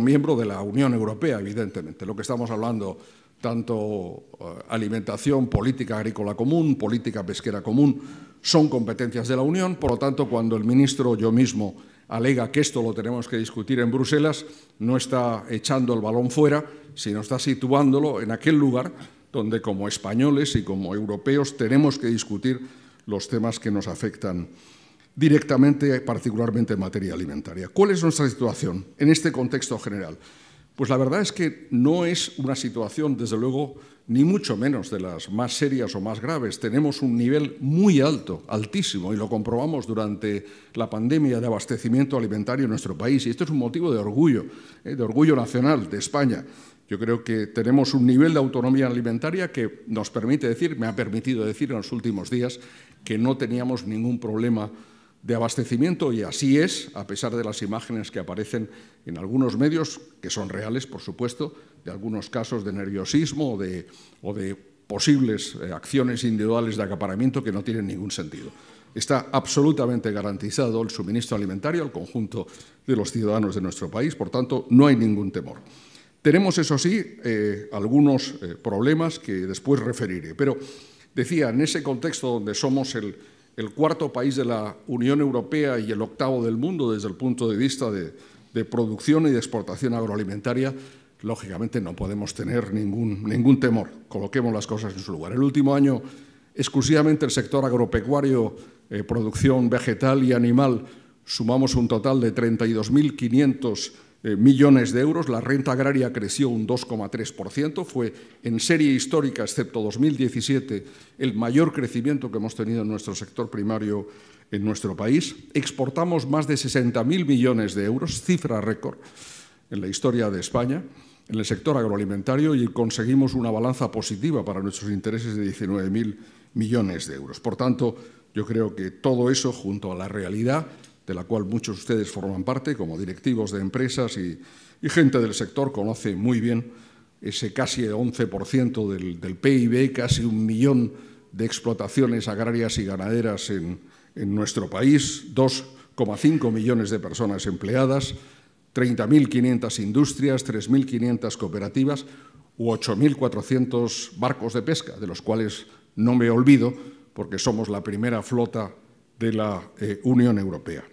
miembro de la Unión Europea, evidentemente. Lo que estamos hablando, tanto eh, alimentación, política agrícola común, política pesquera común, son competencias de la Unión. Por lo tanto, cuando el ministro, yo mismo, alega que esto lo tenemos que discutir en Bruselas, no está echando el balón fuera, sino está situándolo en aquel lugar donde como españoles y como europeos tenemos que discutir los temas que nos afectan directamente, particularmente en materia alimentaria. ¿Cuál es nuestra situación en este contexto general? Pues la verdad es que no es una situación, desde luego, ni mucho menos de las más serias o más graves. Tenemos un nivel muy alto, altísimo, y lo comprobamos durante la pandemia de abastecimiento alimentario en nuestro país. Y esto es un motivo de orgullo, ¿eh? de orgullo nacional de España. Yo creo que tenemos un nivel de autonomía alimentaria que nos permite decir, me ha permitido decir en los últimos días, que no teníamos ningún problema de abastecimiento y así es, a pesar de las imágenes que aparecen en algunos medios, que son reales, por supuesto, de algunos casos de nerviosismo o de, o de posibles eh, acciones individuales de acaparamiento que no tienen ningún sentido. Está absolutamente garantizado el suministro alimentario al conjunto de los ciudadanos de nuestro país, por tanto, no hay ningún temor. Tenemos, eso sí, eh, algunos eh, problemas que después referiré, pero decía, en ese contexto donde somos el el cuarto país de la Unión Europea y el octavo del mundo desde el punto de vista de, producción y de exportación agroalimentaria, lógicamente no podemos tener ningún, temor. Coloquemos las cosas en su lugar. El último año, exclusivamente el sector agropecuario, eh, producción vegetal y animal, sumamos un total de 32.500 eh, millones de euros, la renta agraria creció un 2,3%, fue en serie histórica, excepto 2017, el mayor crecimiento que hemos tenido en nuestro sector primario en nuestro país. Exportamos más de 60.000 millones de euros, cifra récord en la historia de España, en el sector agroalimentario y conseguimos una balanza positiva para nuestros intereses de 19.000 millones de euros. Por tanto, yo creo que todo eso, junto a la realidad de la cual muchos de ustedes forman parte, como directivos de empresas y, gente del sector, conoce muy bien ese casi 11% del, PIB, casi un millón de explotaciones agrarias y ganaderas en, nuestro país, 2,5 millones de personas empleadas, 30.500 industrias, 3.500 cooperativas u 8.400 barcos de pesca, de los cuales no me olvido porque somos la primera flota de la eh, Unión Europea.